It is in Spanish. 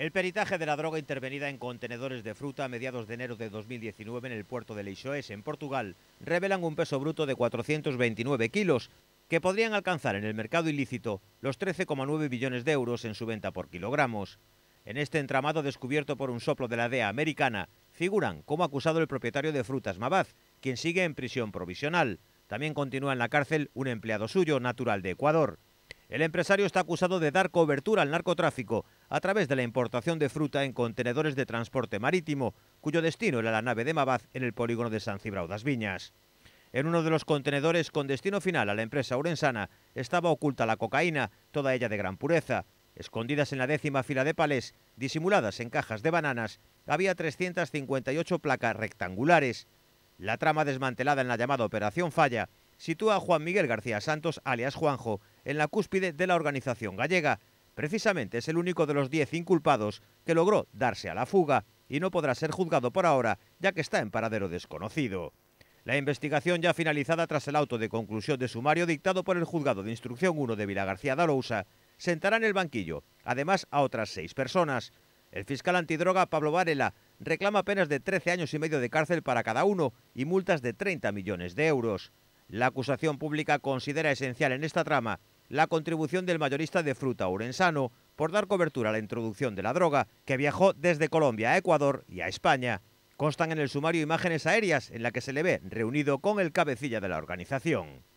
El peritaje de la droga intervenida en contenedores de fruta a mediados de enero de 2019 en el puerto de Leixoes, en Portugal, revelan un peso bruto de 429 kilos, que podrían alcanzar en el mercado ilícito los 13,9 billones de euros en su venta por kilogramos. En este entramado descubierto por un soplo de la DEA americana, figuran como acusado el propietario de frutas Mabaz, quien sigue en prisión provisional. También continúa en la cárcel un empleado suyo, natural de Ecuador. El empresario está acusado de dar cobertura al narcotráfico a través de la importación de fruta en contenedores de transporte marítimo, cuyo destino era la nave de Mabaz en el polígono de San Cibraudas Viñas. En uno de los contenedores con destino final a la empresa urensana estaba oculta la cocaína, toda ella de gran pureza. Escondidas en la décima fila de palés, disimuladas en cajas de bananas, había 358 placas rectangulares. La trama desmantelada en la llamada Operación Falla sitúa a Juan Miguel García Santos, alias Juanjo, en la cúspide de la organización gallega, Precisamente es el único de los 10 inculpados que logró darse a la fuga y no podrá ser juzgado por ahora, ya que está en paradero desconocido. La investigación ya finalizada tras el auto de conclusión de sumario dictado por el juzgado de instrucción 1 de Vila García Darousa sentará en el banquillo, además a otras seis personas. El fiscal antidroga Pablo Varela reclama penas de 13 años y medio de cárcel para cada uno y multas de 30 millones de euros. La acusación pública considera esencial en esta trama la contribución del mayorista de fruta urensano por dar cobertura a la introducción de la droga que viajó desde Colombia a Ecuador y a España. Constan en el sumario imágenes aéreas en la que se le ve reunido con el cabecilla de la organización.